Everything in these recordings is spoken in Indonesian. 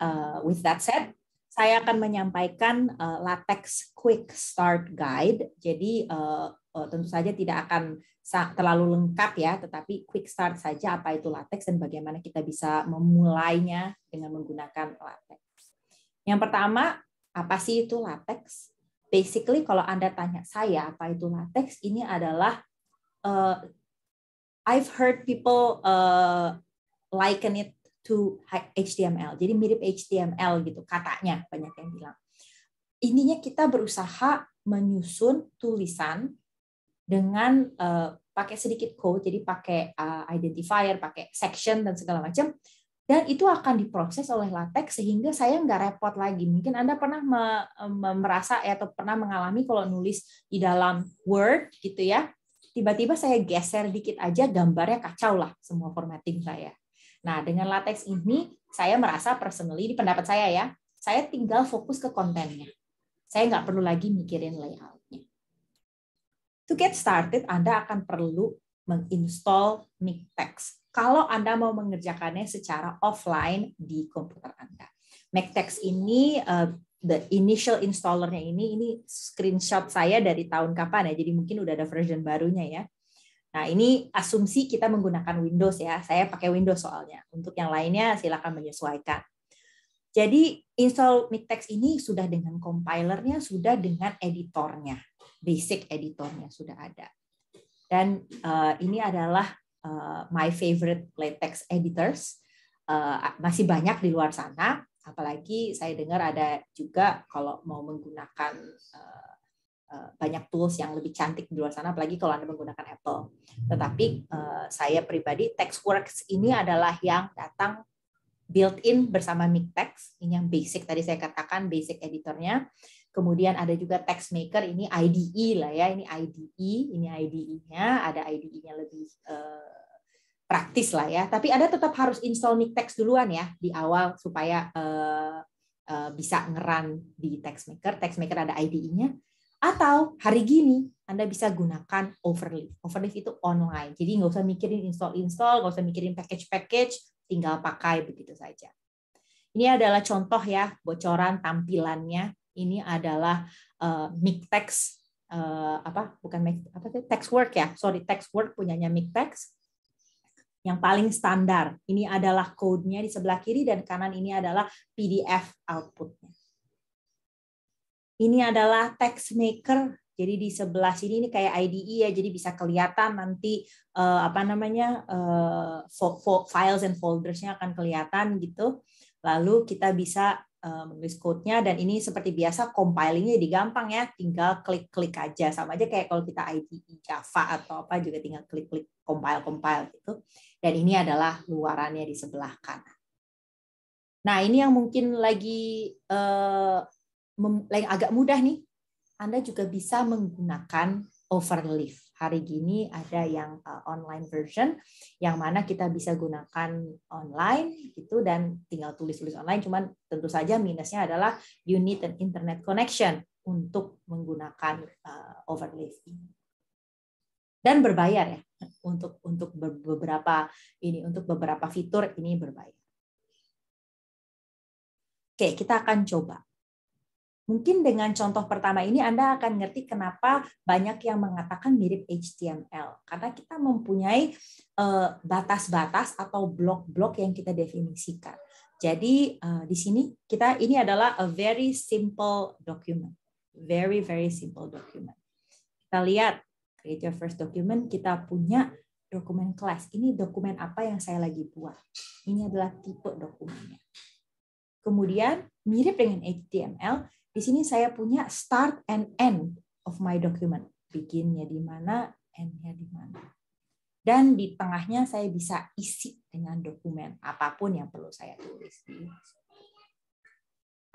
uh, with that said, saya akan menyampaikan uh, LaTeX Quick Start Guide. Jadi uh, uh, tentu saja tidak akan terlalu lengkap ya, tetapi quick start saja apa itu LaTeX dan bagaimana kita bisa memulainya dengan menggunakan LaTeX. Yang pertama, apa sih itu LaTeX? Basically kalau Anda tanya saya apa itu LaTeX, ini adalah uh, I've heard people uh, liken it to HTML. Jadi mirip HTML gitu katanya banyak yang bilang. Intinya kita berusaha menyusun tulisan dengan uh, pakai sedikit code, jadi pakai uh, identifier, pakai section dan segala macam. Dan itu akan diproses oleh LaTeX sehingga saya nggak repot lagi. Mungkin Anda pernah me merasa eh, atau pernah mengalami kalau nulis di dalam Word gitu ya, tiba-tiba saya geser dikit aja gambarnya kacau lah semua formatting saya Nah, dengan latex ini saya merasa personally, di pendapat saya ya, saya tinggal fokus ke kontennya. Saya nggak perlu lagi mikirin layoutnya. To get started, Anda akan perlu menginstall Mictex. Kalau Anda mau mengerjakannya secara offline di komputer Anda. Mictex ini uh, the initial installernya ini ini screenshot saya dari tahun kapan ya jadi mungkin udah ada version barunya ya Nah, ini asumsi kita menggunakan Windows ya. Saya pakai Windows soalnya. Untuk yang lainnya silakan menyesuaikan. Jadi install Mitex ini sudah dengan compilernya, sudah dengan editornya, basic editornya sudah ada. Dan uh, ini adalah uh, my favorite LaTeX editors. Uh, masih banyak di luar sana, apalagi saya dengar ada juga kalau mau menggunakan uh, Eh, banyak tools yang lebih cantik di luar sana, apalagi kalau Anda menggunakan Apple. Tetapi eh, saya pribadi, TextWorks ini adalah yang datang built-in bersama MicText ini yang basic tadi saya katakan, basic editornya. Kemudian ada juga text maker ini IDE lah ya, ini IDE, ini IDE-nya, ada IDE-nya lebih eh, praktis lah ya. Tapi ada tetap harus install MicText duluan ya di awal supaya bisa ngeran di text maker. Text maker ada IDE-nya. Atau hari gini Anda bisa gunakan Overleaf. Overleaf itu online, jadi nggak usah mikirin install-install, nggak usah mikirin package-package, tinggal pakai begitu saja. Ini adalah contoh ya bocoran tampilannya. Ini adalah uh, eh, text uh, eh, apa bukan mic apa sih Textwork ya. Sorry, Textwork punyanya mic text Yang paling standar. Ini adalah kodenya di sebelah kiri dan kanan ini adalah PDF outputnya. Ini adalah text maker. Jadi di sebelah sini ini kayak IDE ya, jadi bisa kelihatan nanti uh, apa namanya uh, files and foldersnya akan kelihatan gitu. Lalu kita bisa eh, menulis code-nya dan ini seperti biasa compilingnya jadi gampang ya tinggal klik-klik aja sama aja kayak kalau kita IDE Java atau apa juga tinggal klik-klik compile-compile gitu dan ini adalah luarannya di sebelah kanan nah ini yang mungkin lagi uh, yang agak mudah nih, Anda juga bisa menggunakan overleaf. Hari gini ada yang uh, online version yang mana kita bisa gunakan online gitu dan tinggal tulis-tulis online cuman tentu saja minusnya adalah you need an internet connection untuk menggunakan uh, overleaf ini. Dan berbayar ya untuk untuk beberapa ini untuk beberapa fitur ini berbayar. Oke, kita akan coba. Mungkin dengan contoh pertama ini Anda akan ngerti kenapa banyak yang mengatakan mirip HTML. Karena kita mempunyai eh, batas-batas atau blok-blok yang kita definisikan. Jadi eh, di sini kita ini adalah a very simple document. Very very simple document. Kita lihat create your first document kita punya dokumen kelas. Ini dokumen apa yang saya lagi buat. Ini adalah tipe dokumennya. Kemudian mirip dengan HTML, di sini saya punya start and end of my document. Beginnya di mana, endnya di mana. Dan di tengahnya saya bisa isi dengan dokumen apapun yang perlu saya tulis.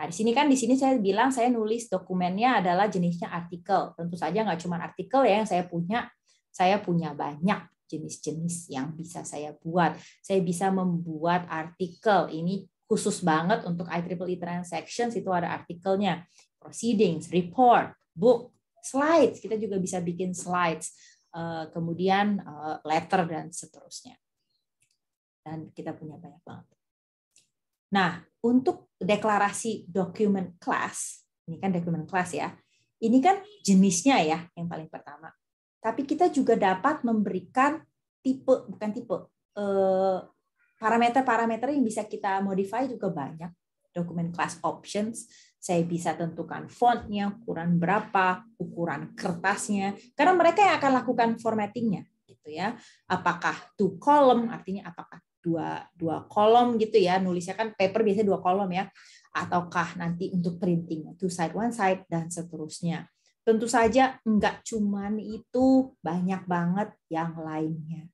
Nah, di sini kan di sini saya bilang saya nulis dokumennya adalah jenisnya artikel. Tentu saja nggak cuma artikel ya yang saya punya. Saya punya banyak jenis-jenis yang bisa saya buat. Saya bisa membuat artikel. Ini khusus banget untuk IEEE e transactions itu ada artikelnya proceedings, report, book, slides. Kita juga bisa bikin slides, eh, kemudian eh, letter dan seterusnya. Dan kita punya banyak banget. Nah, untuk deklarasi document class, ini kan document class ya. Ini kan jenisnya ya yang paling pertama. Tapi kita juga dapat memberikan tipe bukan tipe eh, Parameter-parameter yang bisa kita modify juga banyak. Dokumen class options, saya bisa tentukan fontnya, ukuran berapa, ukuran kertasnya, karena mereka yang akan lakukan formattingnya, gitu ya. Apakah two column, artinya apakah dua dua kolom gitu ya, nulisnya kan paper biasanya dua kolom ya, ataukah nanti untuk printing two side one side dan seterusnya. Tentu saja enggak cuman itu, banyak banget yang lainnya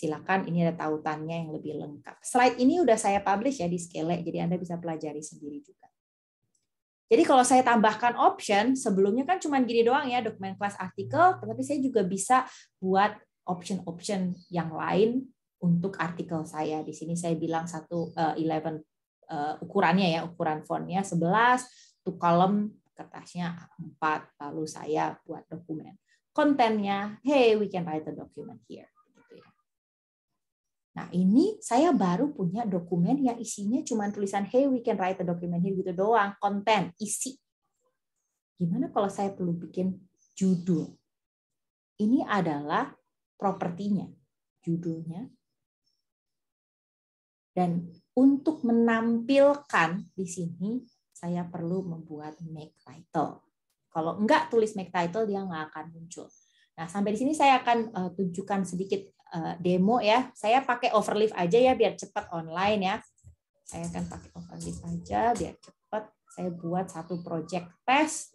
silakan ini ada tautannya yang lebih lengkap. Slide ini udah saya publish ya di Skele, jadi Anda bisa pelajari sendiri juga. Jadi kalau saya tambahkan option, sebelumnya kan cuma gini doang ya, dokumen kelas artikel, tetapi saya juga bisa buat option-option yang lain untuk artikel saya. Di sini saya bilang satu uh, 11 uh, ukurannya ya, ukuran fontnya 11, tuh kolom kertasnya 4, lalu saya buat dokumen. Kontennya, hey, we can write the document here. Nah, ini saya baru punya dokumen yang isinya cuma tulisan hey we can write a document here gitu doang, konten, isi. Gimana kalau saya perlu bikin judul? Ini adalah propertinya, judulnya. Dan untuk menampilkan di sini saya perlu membuat make title. Kalau enggak tulis make title dia nggak akan muncul. Nah, sampai di sini saya akan eh, tunjukkan sedikit Eh, demo ya. Saya pakai overleaf aja ya biar cepat online ya. Saya akan pakai overleaf aja biar cepat. Saya buat satu project test.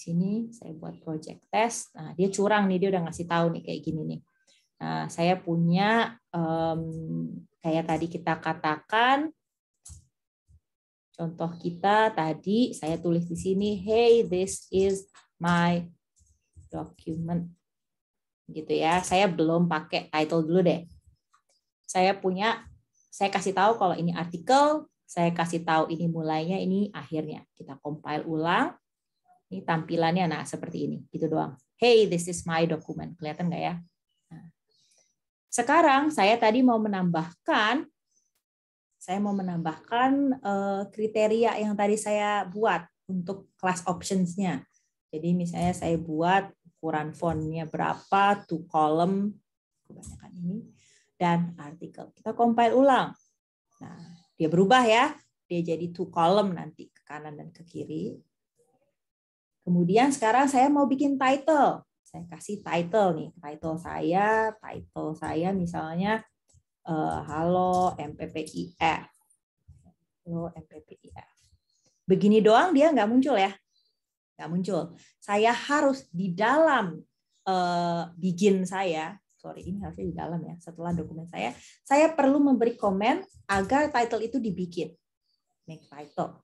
Sini saya buat project test. Nah, dia curang nih, dia udah ngasih tahu nih kayak gini nih. Nah, saya punya um, kayak tadi kita katakan contoh kita tadi saya tulis di sini hey this is my document gitu ya. Saya belum pakai title dulu deh. Saya punya, saya kasih tahu kalau ini artikel, saya kasih tahu ini mulainya, ini akhirnya. Kita compile ulang. Ini tampilannya nah seperti ini, gitu doang. Hey, this is my document. Kelihatan nggak ya? Nah. Sekarang saya tadi mau menambahkan saya mau menambahkan eh, kriteria yang tadi saya buat untuk class options-nya. Jadi misalnya saya buat ukuran fontnya berapa, to column, kebanyakan ini, dan artikel. Kita compile ulang. Nah, dia berubah ya. Dia jadi to column nanti, ke kanan dan ke kiri. Kemudian sekarang saya mau bikin title. Saya kasih title nih. Title saya, title saya misalnya uh, Halo MPPIF. Halo MPPIF. Begini doang dia nggak muncul ya nggak muncul. Saya harus di dalam uh, begin saya, sorry ini harusnya di dalam ya, setelah dokumen saya, saya perlu memberi komen agar title itu dibikin. Make title.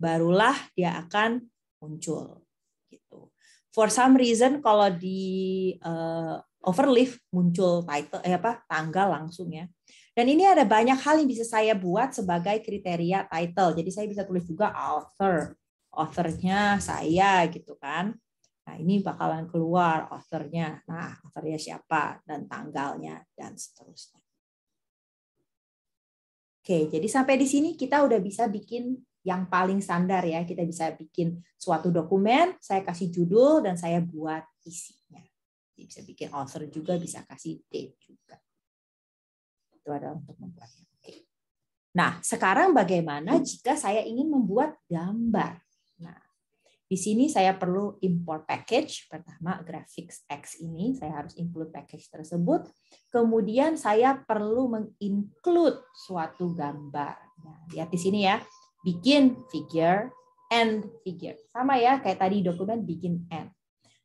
Barulah dia akan muncul. gitu. For some reason kalau di uh, overleaf muncul title eh apa tanggal langsung ya. Dan ini ada banyak hal yang bisa saya buat sebagai kriteria title. Jadi saya bisa tulis juga author, authornya saya gitu kan. Nah, ini bakalan keluar authornya. Nah, authornya siapa dan tanggalnya dan seterusnya. Oke, jadi sampai di sini kita udah bisa bikin yang paling standar ya. Kita bisa bikin suatu dokumen, saya kasih judul dan saya buat isinya. Jadi bisa bikin author juga, bisa kasih date juga. Itu adalah untuk membuatnya. Nah, sekarang bagaimana jika saya ingin membuat gambar? Nah, di sini saya perlu import package. Pertama, graphics X ini saya harus include package tersebut. Kemudian saya perlu menginclude suatu gambar. Nah, lihat di sini ya, begin figure, and figure. Sama ya, kayak tadi dokumen begin and.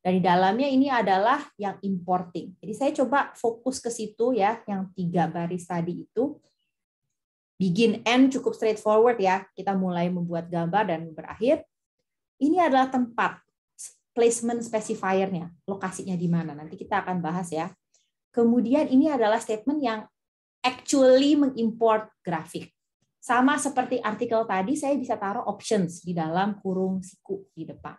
Dan di dalamnya ini adalah yang importing. Jadi saya coba fokus ke situ ya, yang tiga baris tadi itu. Begin, and cukup straightforward ya. Kita mulai membuat gambar dan berakhir ini adalah tempat placement specifiernya, lokasinya di mana. Nanti kita akan bahas ya. Kemudian ini adalah statement yang actually mengimport grafik. Sama seperti artikel tadi, saya bisa taruh options di dalam kurung siku di depan.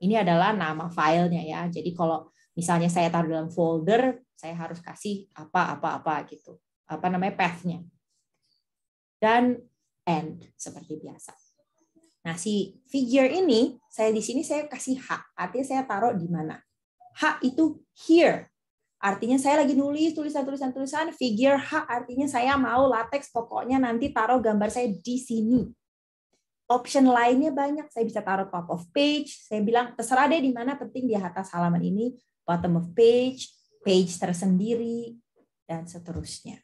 Ini adalah nama filenya ya. Jadi kalau misalnya saya taruh dalam folder, saya harus kasih apa-apa-apa gitu. Apa namanya path-nya. Dan end seperti biasa. Nah, si figure ini saya di sini saya kasih H, artinya saya taruh di mana. H itu here. Artinya saya lagi nulis tulisan-tulisan-tulisan, figure H artinya saya mau latex pokoknya nanti taruh gambar saya di sini. Option lainnya banyak, saya bisa taruh top of page, saya bilang terserah deh di mana penting di atas halaman ini, bottom of page, page tersendiri, dan seterusnya.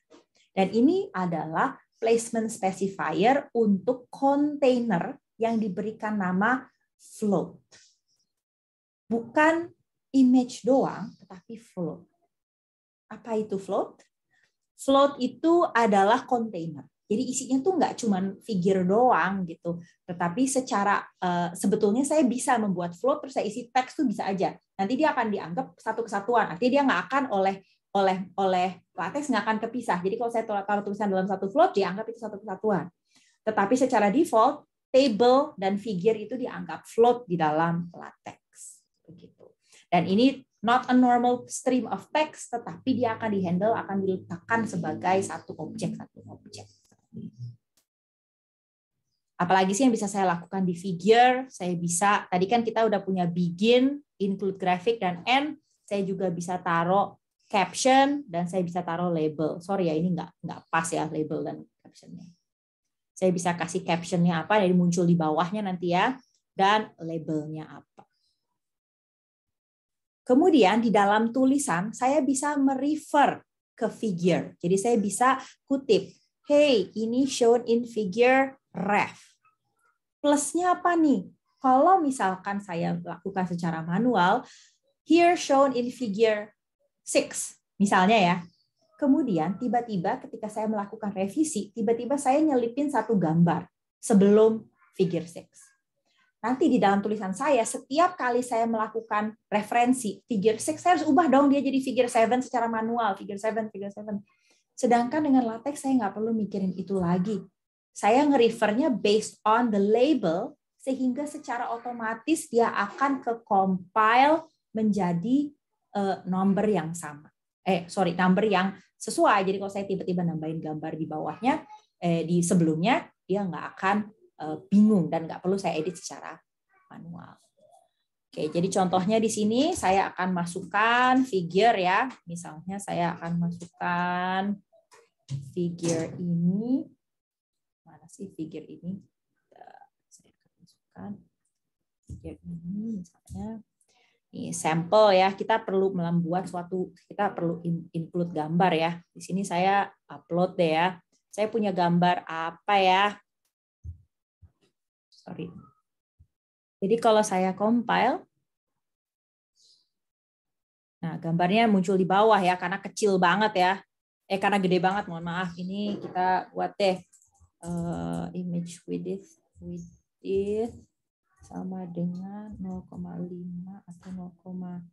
Dan ini adalah placement specifier untuk container yang diberikan nama float. Bukan image doang, tetapi float. Apa itu float? Float itu adalah container Jadi isinya tuh nggak cuma figur doang gitu, tetapi secara uh, sebetulnya saya bisa membuat float terus saya isi teks tuh bisa aja. Nanti dia akan dianggap satu kesatuan. Nanti dia nggak akan oleh oleh oleh latex nggak akan kepisah. Jadi kalau saya taruh tulisan dalam satu float, dianggap itu satu kesatuan. Tetapi secara default table dan figure itu dianggap float di dalam latex. Begitu. Dan ini not a normal stream of text, tetapi dia akan dihandle, akan diletakkan sebagai satu objek, satu objek. Apalagi sih yang bisa saya lakukan di figure, saya bisa, tadi kan kita udah punya begin, include graphic, dan end, saya juga bisa taruh caption, dan saya bisa taruh label. Sorry ya, ini nggak, nggak pas ya label dan captionnya. Saya bisa kasih captionnya apa, jadi muncul di bawahnya nanti ya, dan labelnya apa. Kemudian di dalam tulisan saya bisa merefer ke figure. Jadi saya bisa kutip, hey ini shown in figure ref. Plusnya apa nih? Kalau misalkan saya lakukan secara manual, here shown in figure 6 misalnya ya. Kemudian tiba-tiba ketika saya melakukan revisi, tiba-tiba saya nyelipin satu gambar sebelum figure 6. Nanti di dalam tulisan saya, setiap kali saya melakukan referensi figure 6, saya harus ubah dong dia jadi figure seven secara manual, figure seven, figure seven. Sedangkan dengan latex saya nggak perlu mikirin itu lagi. Saya nge-refernya based on the label, sehingga secara otomatis dia akan ke-compile menjadi uh, eh, nomor yang sama eh sorry number yang sesuai. Jadi kalau saya tiba-tiba nambahin gambar di bawahnya eh, di sebelumnya dia nggak akan eh, bingung dan nggak perlu saya edit secara manual. Oke, jadi contohnya di sini saya akan masukkan figure ya. Misalnya saya akan masukkan figure ini. Mana sih figure ini? Saya akan masukkan figure ini misalnya sampel ya kita perlu membuat suatu kita perlu include gambar ya di sini saya upload deh ya saya punya gambar apa ya sorry jadi kalau saya compile nah gambarnya muncul di bawah ya karena kecil banget ya eh karena gede banget mohon maaf ini kita buat deh uh, image With width sama dengan 0,5 atau 0,9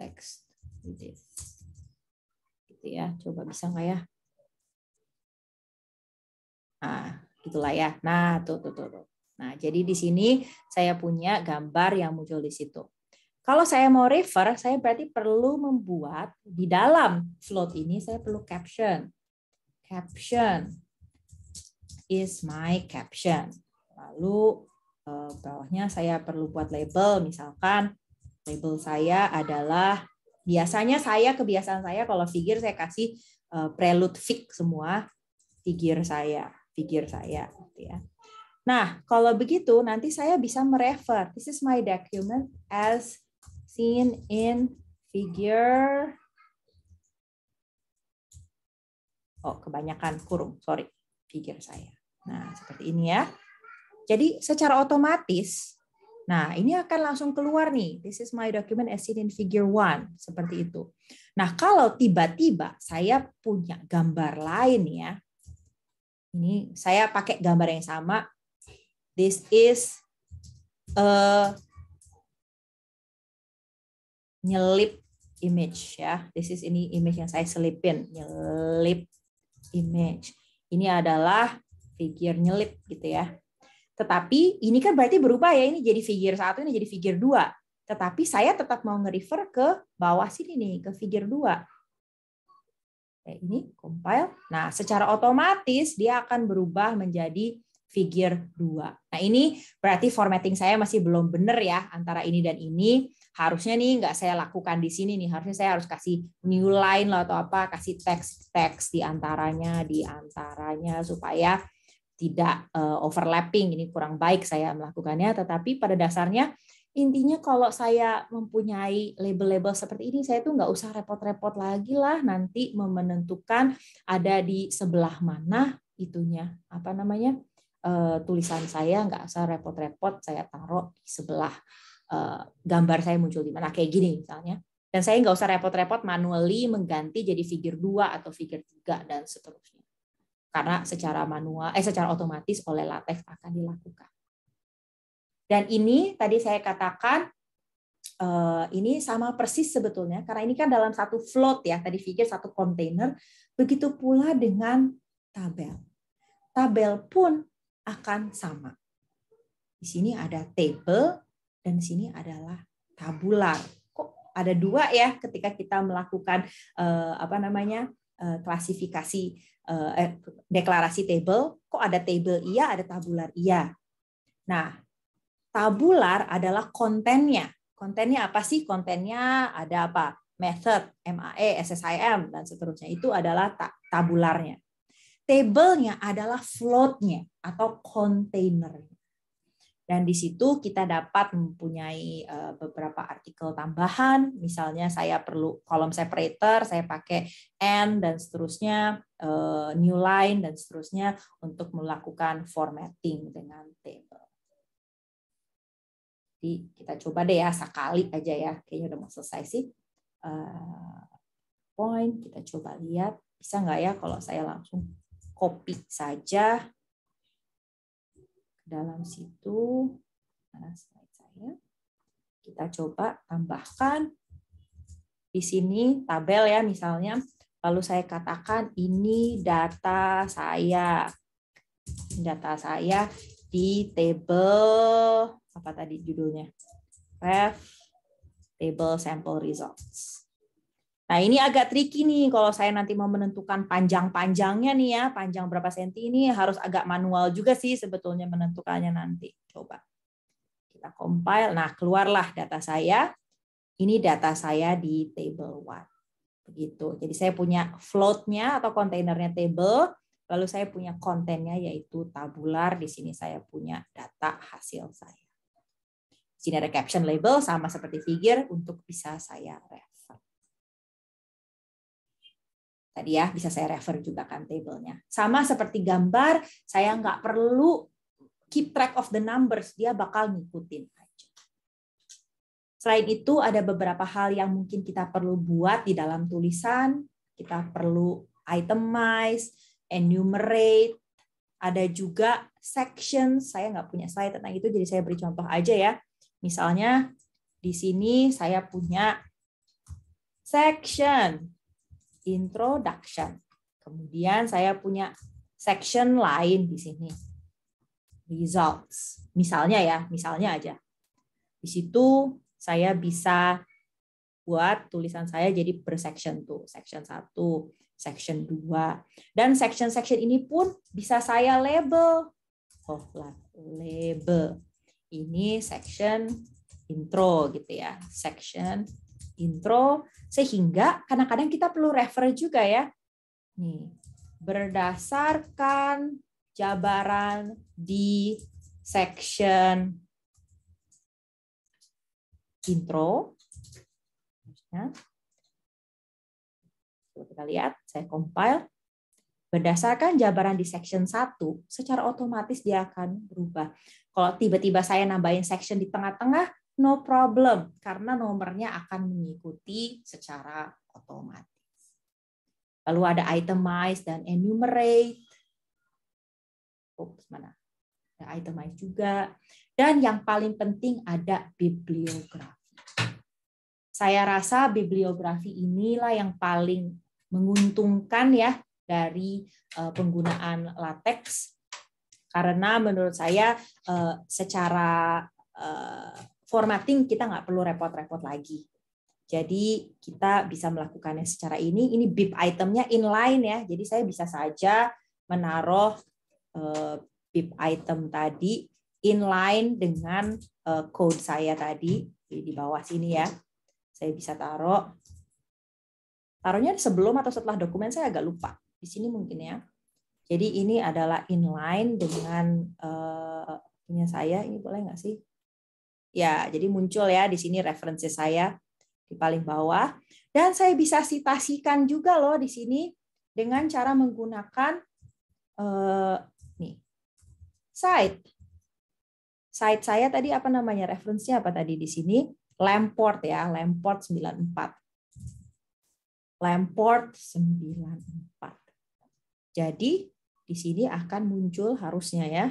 text width. Gitu ya, coba bisa nggak ya? ah gitulah ya. Nah, tuh, tuh, tuh, tuh. Nah, jadi di sini saya punya gambar yang muncul di situ. Kalau saya mau refer, saya berarti perlu membuat di dalam float ini saya perlu caption. Caption is my caption. Lalu eh, bawahnya saya perlu buat label misalkan label saya adalah biasanya saya kebiasaan saya kalau figure saya kasih eh, prelude fix semua figure saya, figure saya gitu ya. Nah, kalau begitu nanti saya bisa merefer this is my document as seen in figure Oh, kebanyakan kurung, sorry, figure saya. Nah, seperti ini ya. Jadi secara otomatis, nah ini akan langsung keluar nih, this is my document as seen in figure one seperti itu. Nah kalau tiba-tiba saya punya gambar lain ya, ini saya pakai gambar yang sama, this is a nyelip image ya, this is ini image yang saya selipin, nyelip image. Ini adalah figure nyelip gitu ya. Tetapi ini kan berarti berubah ya, ini jadi figure satu, ini jadi figure dua. Tetapi saya tetap mau nge-refer ke bawah sini nih, ke figure dua. ini, compile. Nah, secara otomatis dia akan berubah menjadi figure dua Nah ini berarti formatting saya masih belum benar ya antara ini dan ini. Harusnya nih nggak saya lakukan di sini nih. Harusnya saya harus kasih new line lah atau apa, kasih teks-teks di antaranya, di antaranya supaya tidak uh, overlapping ini kurang baik saya melakukannya tetapi pada dasarnya intinya kalau saya mempunyai label-label seperti ini saya tuh nggak usah repot-repot lagi lah nanti menentukan ada di sebelah mana itunya apa namanya uh, tulisan saya nggak usah repot-repot saya taruh di sebelah uh, gambar saya muncul di mana nah, kayak gini misalnya dan saya nggak usah repot-repot manually mengganti jadi figur dua atau figur tiga dan seterusnya karena secara manual eh secara otomatis oleh latex akan dilakukan. Dan ini tadi saya katakan eh, ini sama persis sebetulnya karena ini kan dalam satu float ya tadi figure satu kontainer begitu pula dengan tabel. Tabel pun akan sama. Di sini ada table dan di sini adalah tabular. Kok ada dua ya ketika kita melakukan eh, apa namanya Eh, klasifikasi eh, eh, deklarasi table, kok ada table iya, ada tabular iya. Nah, tabular adalah kontennya. Kontennya apa sih? Kontennya ada apa? Method, MAE, SSIM, dan seterusnya. Itu adalah tabularnya. Tablenya adalah floatnya atau kontainernya. Dan di situ kita dapat mempunyai eh, beberapa artikel tambahan, misalnya saya perlu kolom separator, saya pakai and dan seterusnya, eh, new line dan seterusnya untuk melakukan formatting dengan table. Jadi kita coba deh ya sekali aja ya, kayaknya udah mau selesai sih. Eh, point kita coba lihat bisa nggak ya kalau saya langsung copy saja dalam situ mana saya kita coba tambahkan di sini tabel ya misalnya lalu saya katakan ini data saya data saya di table apa tadi judulnya ref table sample results Nah, ini agak tricky nih kalau saya nanti mau menentukan panjang-panjangnya nih ya, panjang berapa senti ini harus agak manual juga sih sebetulnya menentukannya nanti. Coba kita compile. Nah, keluarlah data saya. Ini data saya di table 1. Begitu. Jadi saya punya float-nya atau kontainernya table, lalu saya punya kontennya yaitu tabular. Di sini saya punya data hasil saya. Di sini ada caption label sama seperti figure untuk bisa saya ref. Tadi ya bisa saya refer juga kan nya Sama seperti gambar, saya nggak perlu keep track of the numbers, dia bakal ngikutin aja. Selain itu ada beberapa hal yang mungkin kita perlu buat di dalam tulisan, kita perlu itemize, enumerate, ada juga section, saya nggak punya slide tentang itu, jadi saya beri contoh aja ya. Misalnya di sini saya punya section, introduction. Kemudian saya punya section lain di sini. Results. Misalnya ya, misalnya aja. Di situ saya bisa buat tulisan saya jadi per section tuh. Section 1, section 2. Dan section-section ini pun bisa saya label. Oh, label. Ini section intro gitu ya. Section intro sehingga kadang-kadang kita perlu refer juga ya. Nih, berdasarkan jabaran di section intro. Ya. kita lihat, saya compile. Berdasarkan jabaran di section 1, secara otomatis dia akan berubah. Kalau tiba-tiba saya nambahin section di tengah-tengah, no problem karena nomornya akan mengikuti secara otomatis. Lalu ada itemize dan enumerate. Oops, mana? Ada itemize juga. Dan yang paling penting ada bibliografi. Saya rasa bibliografi inilah yang paling menguntungkan ya dari eh, penggunaan latex karena menurut saya eh, secara eh, formatting kita nggak perlu repot-repot lagi. Jadi kita bisa melakukannya secara ini. Ini bib itemnya inline ya. Jadi saya bisa saja menaruh eh, bib item tadi inline dengan eh, code saya tadi di bawah sini ya. Saya bisa taruh. Taruhnya sebelum atau setelah dokumen saya agak lupa. Di sini mungkin ya. Jadi ini adalah inline dengan eh, punya saya. Ini boleh nggak sih? Ya, jadi muncul ya di sini referensi saya di paling bawah. Dan saya bisa citasikan juga loh di sini dengan cara menggunakan eh, nih site. Site saya tadi apa namanya? Referensinya apa tadi di sini? Lamport ya, Lamport 94. Lamport 94. Jadi di sini akan muncul harusnya ya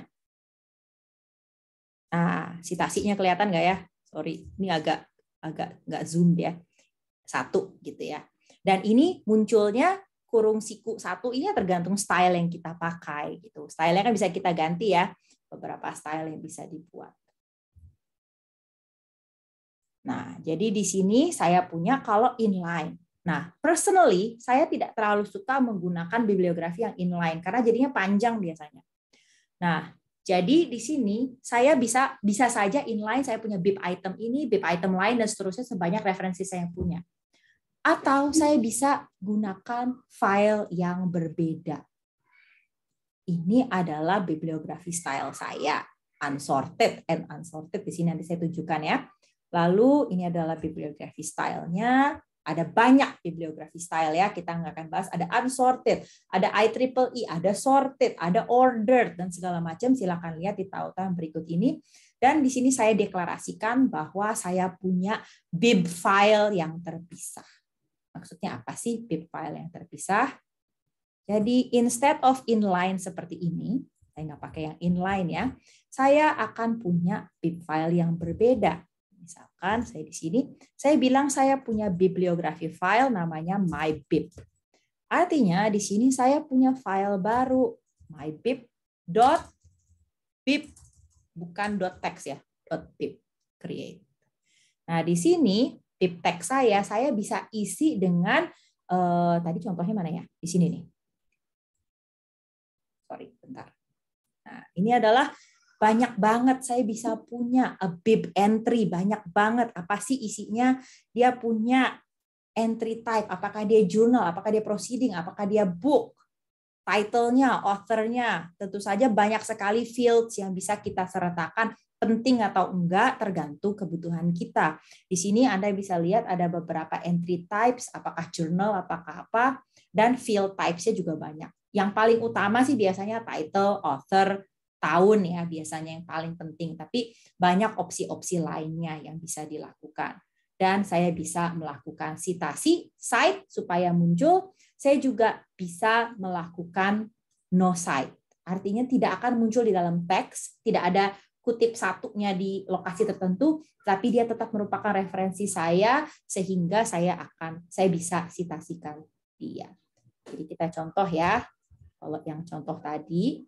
Nah, sitasinya kelihatan nggak ya? Sorry, ini agak agak nggak zoom ya. Satu gitu ya. Dan ini munculnya kurung siku satu ini tergantung style yang kita pakai gitu. Stylenya kan bisa kita ganti ya. Beberapa style yang bisa dibuat. Nah, jadi di sini saya punya kalau inline. Nah, personally saya tidak terlalu suka menggunakan bibliografi yang inline karena jadinya panjang biasanya. Nah, jadi di sini saya bisa bisa saja inline saya punya bib item ini, bib item lain dan seterusnya sebanyak referensi saya yang punya. Atau saya bisa gunakan file yang berbeda. Ini adalah bibliografi style saya, unsorted and unsorted di sini nanti saya tunjukkan ya. Lalu ini adalah bibliografi stylenya. Ada banyak bibliografi style ya, kita nggak akan bahas. Ada unsorted, ada IEEE, e, ada sorted, ada ordered, dan segala macam. Silakan lihat di tautan berikut ini. Dan di sini saya deklarasikan bahwa saya punya bib file yang terpisah. Maksudnya apa sih bib file yang terpisah? Jadi instead of inline seperti ini, saya nggak pakai yang inline ya, saya akan punya bib file yang berbeda Misalkan saya di sini, saya bilang saya punya bibliografi file namanya mybib. Artinya di sini saya punya file baru mybib.bib bukan dot .text ya, .bib create. Nah, di sini pip text saya saya bisa isi dengan eh, tadi contohnya mana ya? Di sini nih. Sorry, bentar. Nah, ini adalah banyak banget saya bisa punya a bib entry banyak banget apa sih isinya dia punya entry type apakah dia journal apakah dia proceeding apakah dia book title-nya author-nya tentu saja banyak sekali fields yang bisa kita sertakan penting atau enggak tergantung kebutuhan kita. Di sini Anda bisa lihat ada beberapa entry types, apakah journal, apakah apa, dan field types-nya juga banyak. Yang paling utama sih biasanya title, author, tahun ya biasanya yang paling penting, tapi banyak opsi-opsi lainnya yang bisa dilakukan. Dan saya bisa melakukan sitasi site supaya muncul, saya juga bisa melakukan no site. Artinya tidak akan muncul di dalam teks, tidak ada kutip satunya di lokasi tertentu, tapi dia tetap merupakan referensi saya sehingga saya akan saya bisa sitasikan dia. Jadi kita contoh ya, kalau yang contoh tadi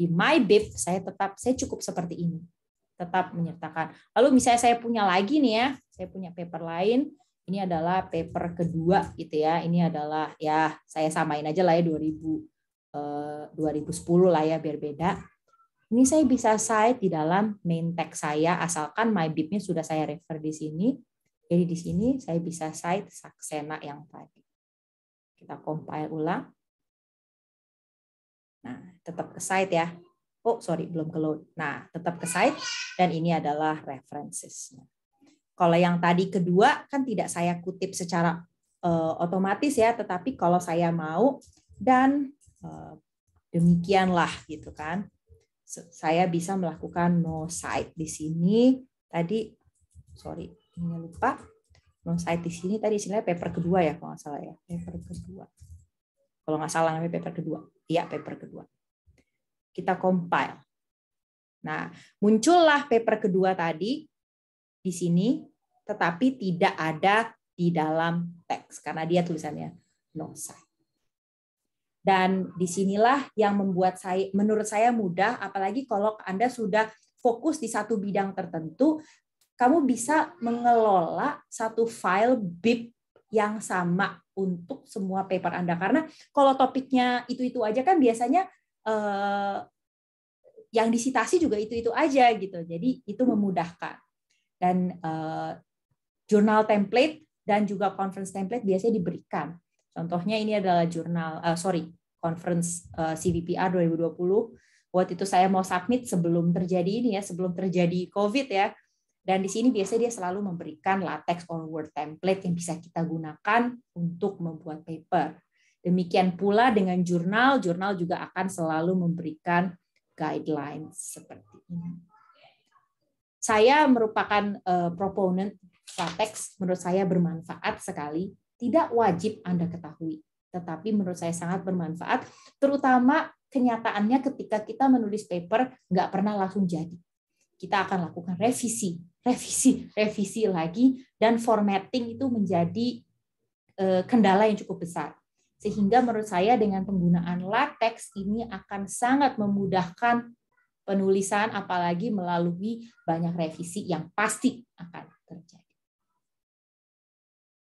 di my bib saya tetap saya cukup seperti ini. Tetap menyertakan. Lalu misalnya saya punya lagi nih ya, saya punya paper lain. Ini adalah paper kedua gitu ya. Ini adalah ya saya samain aja lah ya 2000 2010 eh, lah ya biar beda. Ini saya bisa cite di dalam main text saya asalkan my bibnya sudah saya refer di sini. Jadi di sini saya bisa cite Saksena yang tadi. Kita compile ulang. Nah, tetap ke site ya. Oh, sorry, belum ke load. Nah, tetap ke site dan ini adalah references. Kalau yang tadi kedua kan tidak saya kutip secara uh, otomatis ya, tetapi kalau saya mau dan uh, demikianlah gitu kan. Saya bisa melakukan no site di sini. Tadi sorry, ini lupa. No site di sini tadi istilahnya paper kedua ya kalau nggak salah ya, paper kedua. Kalau nggak salah paper kedua ya paper kedua. Kita compile. Nah, muncullah paper kedua tadi di sini, tetapi tidak ada di dalam teks karena dia tulisannya no sign. Dan disinilah yang membuat saya, menurut saya mudah, apalagi kalau Anda sudah fokus di satu bidang tertentu, kamu bisa mengelola satu file BIP yang sama untuk semua paper Anda. Karena kalau topiknya itu-itu aja kan biasanya eh, yang disitasi juga itu-itu aja gitu. Jadi itu memudahkan. Dan eh, jurnal template dan juga conference template biasanya diberikan. Contohnya ini adalah jurnal, eh, sorry, conference eh, CVPR 2020. Buat itu saya mau submit sebelum terjadi ini ya, sebelum terjadi COVID ya. Dan di sini biasanya dia selalu memberikan latex or word template yang bisa kita gunakan untuk membuat paper. Demikian pula dengan jurnal, jurnal juga akan selalu memberikan guidelines seperti ini. Saya merupakan uh, proponent latex, menurut saya bermanfaat sekali. Tidak wajib Anda ketahui, tetapi menurut saya sangat bermanfaat, terutama kenyataannya ketika kita menulis paper nggak pernah langsung jadi. Kita akan lakukan revisi revisi revisi lagi dan formatting itu menjadi eh, kendala yang cukup besar. Sehingga menurut saya dengan penggunaan latex ini akan sangat memudahkan penulisan apalagi melalui banyak revisi yang pasti akan terjadi.